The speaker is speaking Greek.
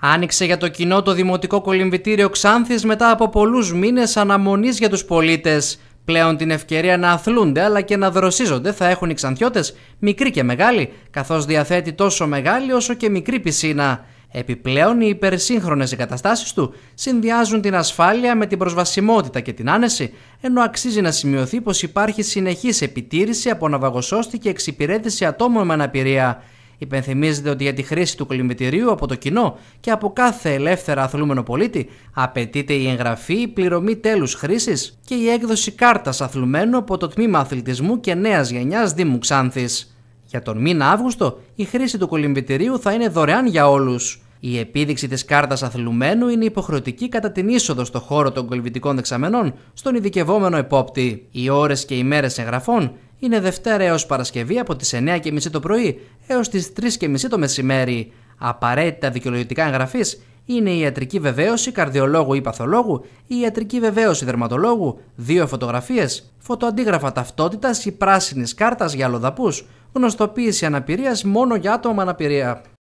Άνοιξε για το κοινό το Δημοτικό Κολυμβητήριο Ξάνθης μετά από πολλούς μήνες αναμονής για τους πολίτες. Πλέον την ευκαιρία να αθλούνται αλλά και να δροσίζονται θα έχουν οι Ξανθιώτες, μικροί και μεγάλοι, καθώς διαθέτει τόσο μεγάλη όσο και μικρή πισίνα. Επιπλέον, οι υπερσύγχρονες εγκαταστάσεις του συνδυάζουν την ασφάλεια με την προσβασιμότητα και την άνεση, ενώ αξίζει να σημειωθεί πως υπάρχει συνεχής επιτήρηση από ναυαγοσώστη και εξυπηρέτηση ατόμων με αναπηρία. Υπενθυμίζεται ότι για τη χρήση του κολυμπητηρίου από το κοινό και από κάθε ελεύθερα αθλούμενο πολίτη απαιτείται η εγγραφή, η πληρωμή τέλους χρήσης και η έκδοση κάρτας αθλουμένου από το τμήμα αθλητισμού και Νέας γενιάς Δήμου Ξάνθης. Για τον μήνα Αύγουστο, η χρήση του κολυμπητηρίου θα είναι δωρεάν για όλους. Η επίδειξη της κάρτας αθλουμένου είναι υποχρεωτική κατά την είσοδο στο χώρο των κολυμπητικών δεξαμενών στον ειδικευόμενο επόπτη. Οι ώρες και οι μέρες εγγραφών είναι Δευτέρα έως Παρασκευή από τις 9.30 το πρωί έως τις 3.30 το μεσημέρι. Απαραίτητα δικαιολογητικά εγγραφής είναι η ιατρική βεβαίωση καρδιολόγου ή παθολόγου, η ιατρική βεβαίωση δερματολόγου, δύο φωτογραφίες, φωτοαντίγραφα ταυτότητας ή πράσινης κάρτας για αλλοδαπούς, γνωστοποίηση αναπηρίας μόνο για άτομα αναπηρία.